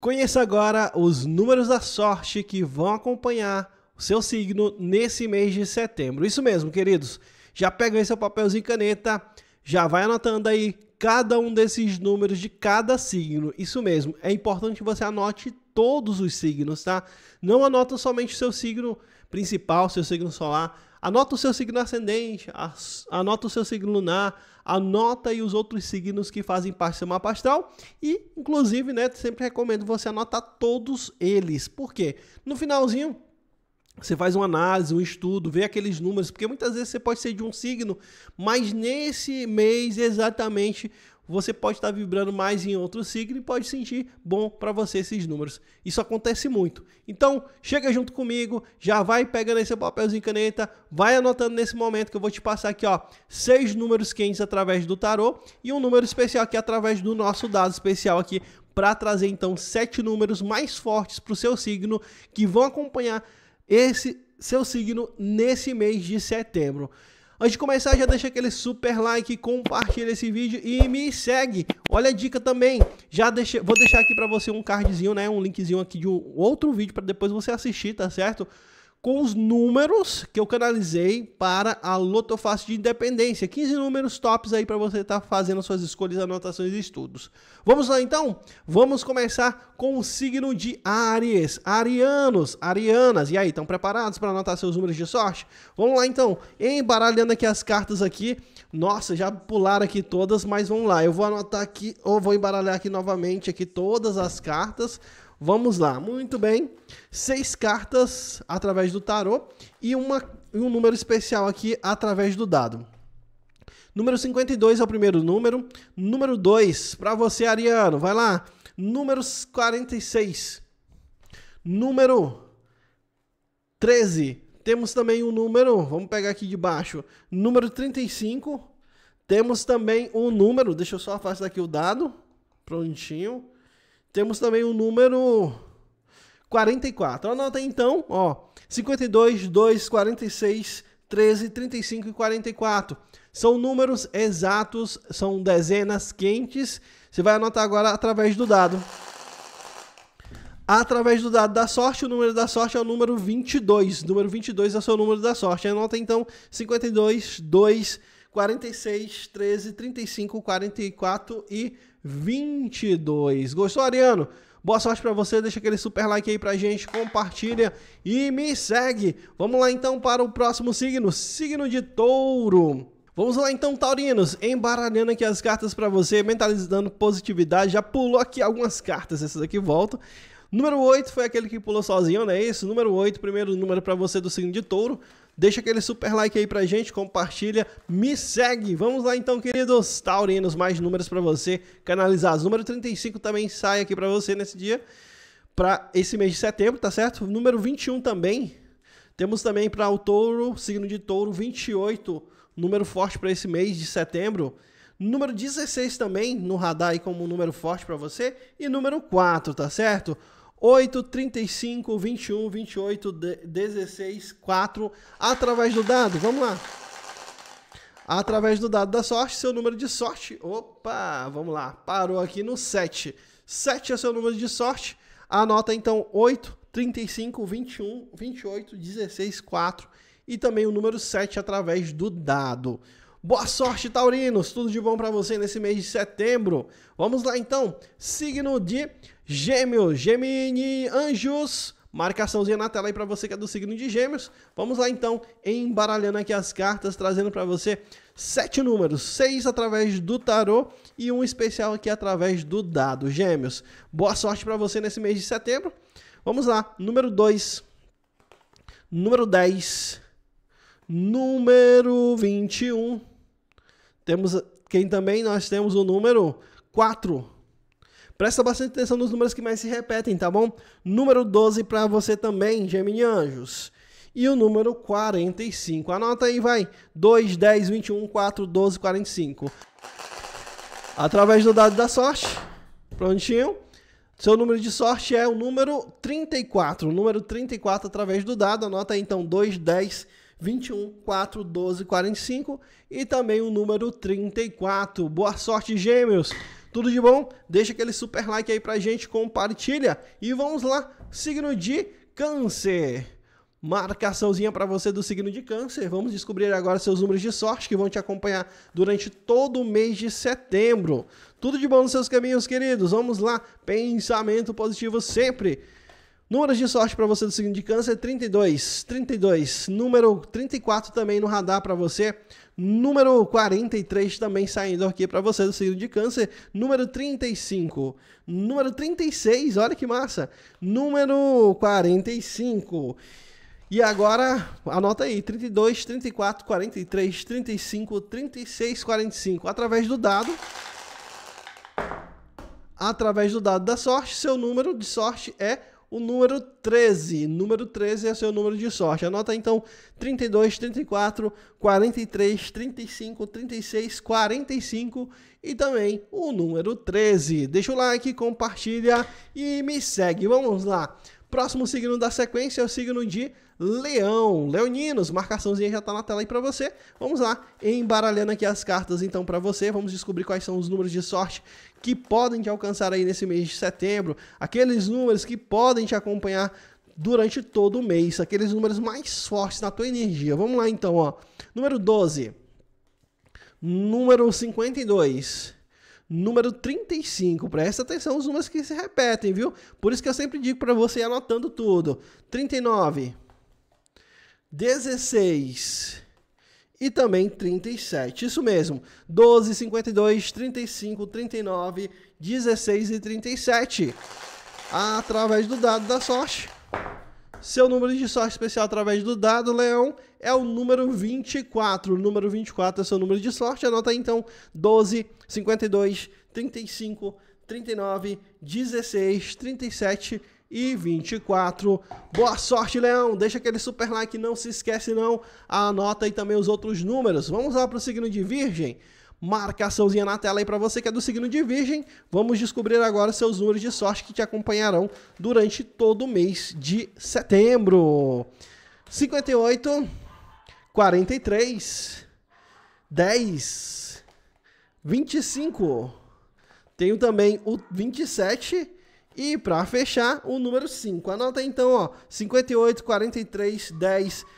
Conheça agora os números da sorte que vão acompanhar o seu signo nesse mês de setembro. Isso mesmo, queridos. Já pega aí seu papelzinho e caneta, já vai anotando aí cada um desses números de cada signo. Isso mesmo, é importante que você anote todos os signos, tá? Não anota somente o seu signo principal, seu signo solar. Anota o seu signo ascendente, anota o seu signo lunar, a nota e os outros signos que fazem parte do seu mapa astral. E, inclusive, né, sempre recomendo você anotar todos eles. porque No finalzinho, você faz uma análise, um estudo, vê aqueles números, porque muitas vezes você pode ser de um signo, mas nesse mês exatamente você pode estar vibrando mais em outro signo e pode sentir bom para você esses números. Isso acontece muito. Então, chega junto comigo, já vai pegando esse papelzinho e caneta, vai anotando nesse momento que eu vou te passar aqui, ó, seis números quentes através do tarô e um número especial aqui através do nosso dado especial aqui para trazer então sete números mais fortes para o seu signo que vão acompanhar esse seu signo nesse mês de setembro. Antes de começar, já deixa aquele super like, compartilha esse vídeo e me segue. Olha a dica também. Já deixa, vou deixar aqui para você um cardzinho, né, um linkzinho aqui de um outro vídeo para depois você assistir, tá certo? com os números que eu canalizei para a Lotofácil de Independência. 15 números tops aí para você estar tá fazendo suas escolhas, anotações e estudos. Vamos lá então? Vamos começar com o signo de Aries. Arianos, Arianas. E aí, estão preparados para anotar seus números de sorte? Vamos lá então. Embaralhando aqui as cartas aqui. Nossa, já pularam aqui todas, mas vamos lá. Eu vou anotar aqui, ou vou embaralhar aqui novamente aqui todas as cartas. Vamos lá, muito bem. Seis cartas através do tarô e uma, um número especial aqui através do dado. Número 52 é o primeiro número. Número 2, para você, Ariano, vai lá. Números 46. Número 13. Temos também o um número, vamos pegar aqui de baixo, número 35. Temos também um número, deixa eu só afastar aqui o dado. Prontinho. Temos também o número 44. Anota então, ó, 52, 2, 46, 13, 35 e 44. São números exatos, são dezenas quentes. Você vai anotar agora através do dado. Através do dado da sorte, o número da sorte é o número 22. Número 22 é o seu número da sorte. Anota então 52, 2, 46, 13, 35, 44 e 22. Gostou, Ariano? Boa sorte para você, deixa aquele super like aí pra gente, compartilha e me segue. Vamos lá então para o próximo signo, signo de Touro. Vamos lá então, taurinos, embaralhando aqui as cartas para você, mentalizando positividade. Já pulou aqui algumas cartas, essas aqui volto. Número 8 foi aquele que pulou sozinho, não é isso? Número 8, primeiro número para você do signo de Touro. Deixa aquele super like aí pra gente, compartilha, me segue. Vamos lá então, queridos taurinos, mais números para você canalizar. O número 35 também sai aqui para você nesse dia, para esse mês de setembro, tá certo? Número 21 também. Temos também para o touro, signo de touro, 28, número forte para esse mês de setembro. Número 16 também no radar aí como um número forte para você. E número 4, tá certo? 8, 35, 21, 28, 16, 4, através do dado. Vamos lá. Através do dado da sorte, seu número de sorte. Opa, vamos lá. Parou aqui no 7. 7 é seu número de sorte. Anota então 8, 35, 21, 28, 16, 4 e também o número 7 através do dado. Boa sorte, Taurinos! Tudo de bom para você nesse mês de setembro. Vamos lá então. Signo de Gêmeos, Gemini, Anjos. Marcaçãozinha na tela aí para você que é do signo de Gêmeos. Vamos lá então, embaralhando aqui as cartas, trazendo para você sete números, seis através do tarô e um especial aqui através do dado. Gêmeos, boa sorte para você nesse mês de setembro. Vamos lá, número 2, número 10, número 21, temos quem também nós temos o número 4. Presta bastante atenção nos números que mais se repetem, tá bom? Número 12 para você também, Gemini Anjos. E o número 45. Anota aí, vai. 2, 10, 21, 4, 12, 45. Através do dado da sorte. Prontinho. Seu número de sorte é o número 34. O número 34 através do dado. Anota aí, então, 2, 10, 21. 21 4 12 45 e também o número 34. Boa sorte, gêmeos! Tudo de bom? Deixa aquele super like aí pra gente, compartilha e vamos lá, signo de câncer. Marcaçãozinha para você do signo de câncer. Vamos descobrir agora seus números de sorte que vão te acompanhar durante todo o mês de setembro. Tudo de bom nos seus caminhos, queridos. Vamos lá, pensamento positivo sempre. Números de sorte para você do signo de câncer, 32, 32. Número 34 também no radar para você. Número 43 também saindo aqui para você do signo de câncer. Número 35. Número 36, olha que massa. Número 45. E agora, anota aí, 32, 34, 43, 35, 36, 45. Através do dado através do dado da sorte, seu número de sorte é o número 13. Número 13 é seu número de sorte. Anota então 32, 34, 43, 35, 36, 45 e também o número 13. Deixa o like, compartilha e me segue. Vamos lá. Próximo signo da sequência é o signo de Leão. Leoninos, marcaçãozinha já está na tela aí para você. Vamos lá, embaralhando aqui as cartas então para você. Vamos descobrir quais são os números de sorte que podem te alcançar aí nesse mês de setembro. Aqueles números que podem te acompanhar durante todo o mês. Aqueles números mais fortes na tua energia. Vamos lá então, ó. Número 12. Número 52 número 35. Presta atenção nos números que se repetem, viu? Por isso que eu sempre digo para você ir anotando tudo. 39, 16 e também 37. Isso mesmo. 12, 52, 35, 39, 16 e 37. Através do dado da sorte. Seu número de sorte especial através do dado, Leão, é o número 24. O número 24 é seu número de sorte. Anota aí, então 12, 52, 35, 39, 16, 37 e 24. Boa sorte, Leão! Deixa aquele super like, não se esquece não. Anota aí também os outros números. Vamos lá para o signo de Virgem marcaçãozinha na tela aí para você que é do signo de Virgem. Vamos descobrir agora seus números de sorte que te acompanharão durante todo o mês de setembro. 58, 43, 10, 25. Tenho também o 27 e para fechar o número 5. Anota então, ó, 58, 43, 10, 25.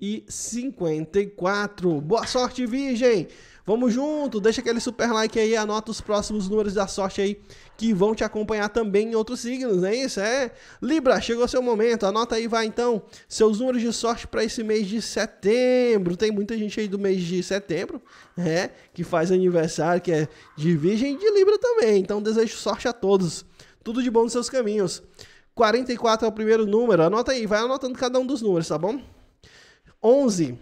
e 54. Boa sorte, Virgem! Vamos junto, deixa aquele super like aí, anota os próximos números da sorte aí que vão te acompanhar também em outros signos, é isso? É. Libra, chegou seu momento, anota aí, vai então, seus números de sorte para esse mês de setembro. Tem muita gente aí do mês de setembro, né que faz aniversário, que é de Virgem e de Libra também. Então desejo sorte a todos. Tudo de bom nos seus caminhos. 44 é o primeiro número, anota aí, vai anotando cada um dos números, tá bom? 11.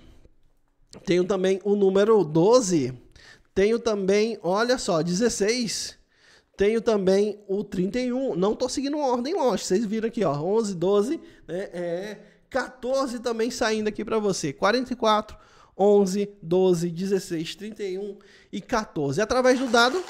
Tenho também o número 12. Tenho também, olha só, 16. Tenho também o 31. Não estou seguindo uma ordem lógica. Vocês viram aqui, ó. 11, 12, né? É, 14 também saindo aqui para você. 44, 11, 12, 16, 31 e 14. Através do dado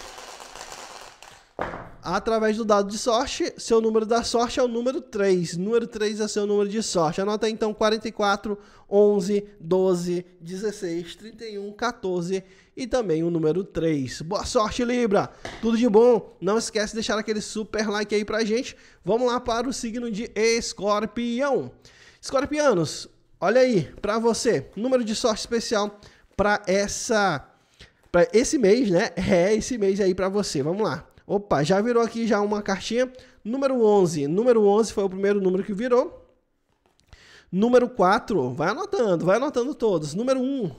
através do dado de sorte, seu número da sorte é o número 3. Número 3 é seu número de sorte. Anota então 44, 11, 12, 16, 31, 14 e também o número 3. Boa sorte, Libra! Tudo de bom? Não esquece de deixar aquele super like aí pra gente. Vamos lá para o signo de Escorpião. Escorpianos, olha aí, pra você, número de sorte especial pra essa para esse mês, né? É esse mês aí para você. Vamos lá. Opa, já virou aqui já uma cartinha. Número 11. Número 11 foi o primeiro número que virou. Número 4, vai anotando, vai anotando todos. Número 1.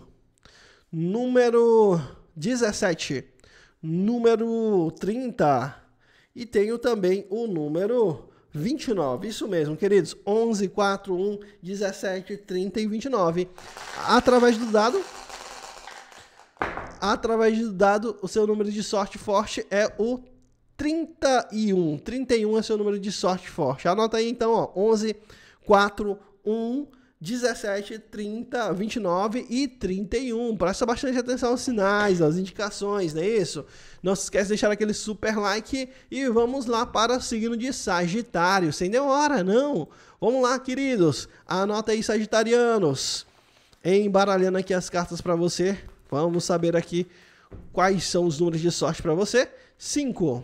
Número 17. Número 30. E tenho também o número 29. Isso mesmo, queridos. 11, 4, 1, 17, 30 e 29. Através do dado. Através do dado, o seu número de sorte forte é o 31. 31 é seu número de sorte forte. Anota aí então, ó, 11, 4, 1, 17, 30, 29 e 31. Presta bastante atenção aos sinais, às indicações, não é isso? Não se esquece de deixar aquele super like e vamos lá para o signo de Sagitário. Sem demora, não. Vamos lá, queridos. Anota aí, Sagitarianos. Embaralhando aqui as cartas para você. Vamos saber aqui quais são os números de sorte para você. 5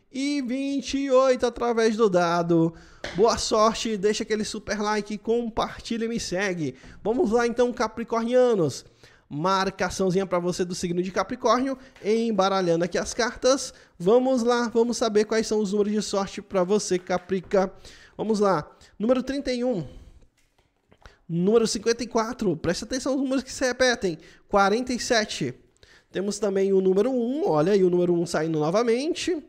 e 28 através do dado. Boa sorte, deixa aquele super like, compartilha e me segue. Vamos lá então, Capricornianos. Marcaçãozinha para você do signo de Capricórnio, embaralhando aqui as cartas. Vamos lá, vamos saber quais são os números de sorte para você, Caprica. Vamos lá. Número 31. Número 54. Preste atenção nos números que se repetem. 47. Temos também o número 1. Olha aí o número 1 saindo novamente.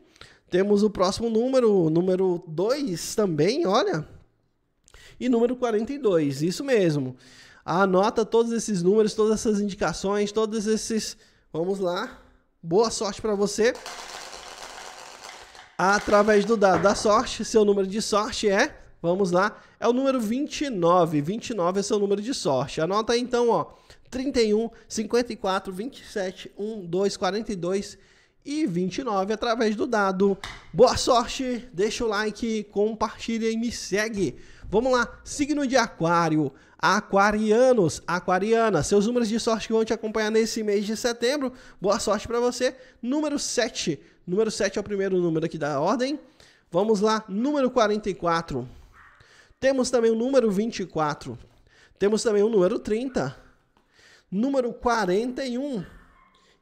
Temos o próximo número, número 2 também, olha. E número 42, isso mesmo. Anota todos esses números, todas essas indicações, todos esses. Vamos lá. Boa sorte para você. Através do dado da sorte, seu número de sorte é, vamos lá, é o número 29. 29 é seu número de sorte. Anota aí então, ó. 31, 54, 27, 1, 2, 42 e 29 através do dado. Boa sorte, deixa o like, compartilha e me segue. Vamos lá, signo de aquário. Aquarianos, aquariana, seus números de sorte que vão te acompanhar nesse mês de setembro. Boa sorte para você. Número 7. Número 7 é o primeiro número aqui da ordem. Vamos lá, número 44. Temos também o número 24. Temos também o número 30. Número 41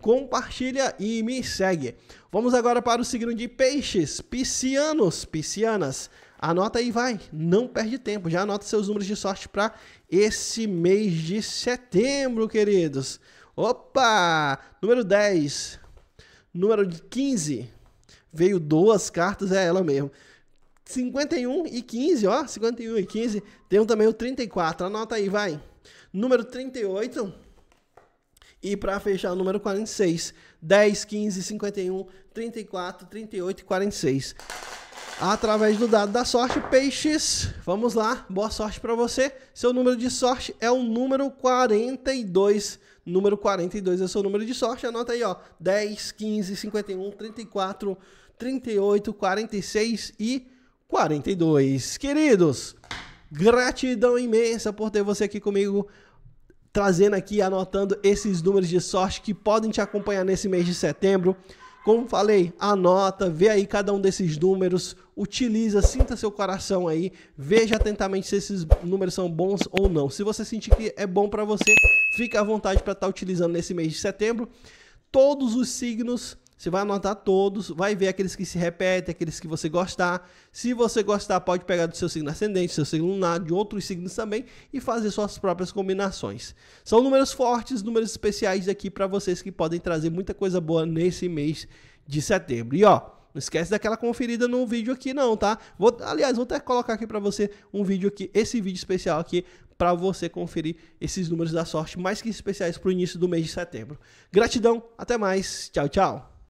compartilha e me segue. Vamos agora para o signo de peixes, piscianos, piscianas. Anota aí, vai, não perde tempo, já anota seus números de sorte para esse mês de setembro, queridos. Opa! Número 10, número 15, veio duas cartas, é ela mesmo. 51 e 15, ó, 51 e 15. Tem também o 34, anota aí, vai. Número 38, e para fechar, o número 46, 10, 15, 51, 34, 38 e 46. Através do dado da sorte, peixes, vamos lá, boa sorte para você. Seu número de sorte é o número 42. Número 42 é o seu número de sorte, anota aí, ó. 10, 15, 51, 34, 38, 46 e 42. Queridos, gratidão imensa por ter você aqui comigo trazendo aqui, anotando esses números de sorte que podem te acompanhar nesse mês de setembro. Como falei, anota, vê aí cada um desses números, utiliza, sinta seu coração aí, veja atentamente se esses números são bons ou não. Se você sentir que é bom para você, fica à vontade para estar tá utilizando nesse mês de setembro. Todos os signos você vai anotar todos, vai ver aqueles que se repetem, aqueles que você gostar. Se você gostar, pode pegar do seu signo ascendente, seu signo lunar, de outros signos também e fazer suas próprias combinações. São números fortes, números especiais aqui para vocês que podem trazer muita coisa boa nesse mês de setembro. E ó, não esquece daquela conferida no vídeo aqui não, tá? Vou, aliás, vou até colocar aqui para você um vídeo aqui, esse vídeo especial aqui, para você conferir esses números da sorte mais que especiais para o início do mês de setembro. Gratidão, até mais, tchau, tchau.